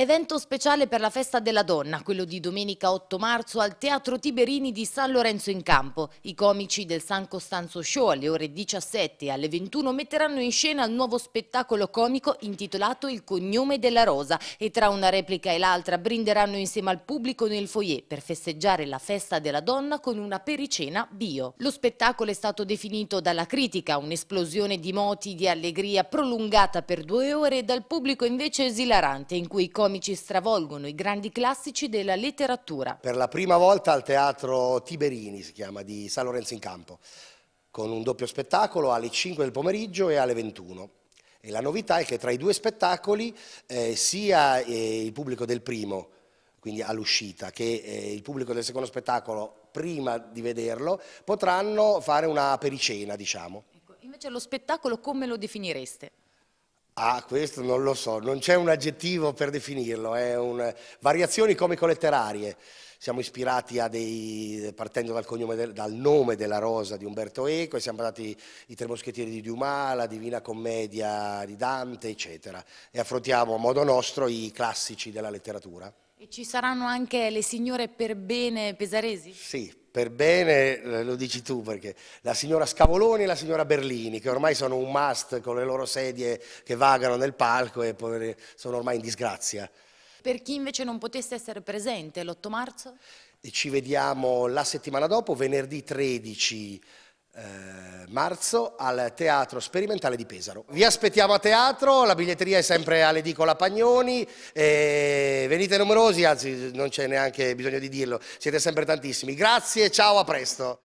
Evento speciale per la festa della donna, quello di domenica 8 marzo al Teatro Tiberini di San Lorenzo in Campo. I comici del San Costanzo Show alle ore 17 e alle 21 metteranno in scena il nuovo spettacolo comico intitolato Il cognome della rosa e tra una replica e l'altra brinderanno insieme al pubblico nel foyer per festeggiare la festa della donna con una pericena bio. Lo spettacolo è stato definito dalla critica un'esplosione di moti di allegria prolungata per due ore e dal pubblico invece esilarante in cui i comici comici stravolgono i grandi classici della letteratura. Per la prima volta al teatro Tiberini, si chiama, di San Lorenzo in Campo, con un doppio spettacolo alle 5 del pomeriggio e alle 21. E la novità è che tra i due spettacoli eh, sia eh, il pubblico del primo, quindi all'uscita, che eh, il pubblico del secondo spettacolo, prima di vederlo, potranno fare una pericena, diciamo. Ecco, invece lo spettacolo come lo definireste? Ah, questo non lo so, non c'è un aggettivo per definirlo, è un... variazioni comico-letterarie. Siamo ispirati a dei, partendo dal, del, dal, nome della rosa di Umberto Eco, e siamo andati i Tre Moschettieri di Dumas, la Divina Commedia di Dante, eccetera. E affrontiamo a modo nostro i classici della letteratura. E ci saranno anche le signore per bene pesaresi? Sì, per bene, eh, lo dici tu perché la signora Scavoloni e la signora Berlini, che ormai sono un must con le loro sedie che vagano nel palco e sono ormai in disgrazia. Per chi invece non potesse essere presente l'8 marzo? Ci vediamo la settimana dopo, venerdì 13 eh, marzo al Teatro Sperimentale di Pesaro. Vi aspettiamo a teatro, la biglietteria è sempre all'edicola Pagnoni, venite numerosi, anzi non c'è neanche bisogno di dirlo, siete sempre tantissimi. Grazie, ciao, a presto.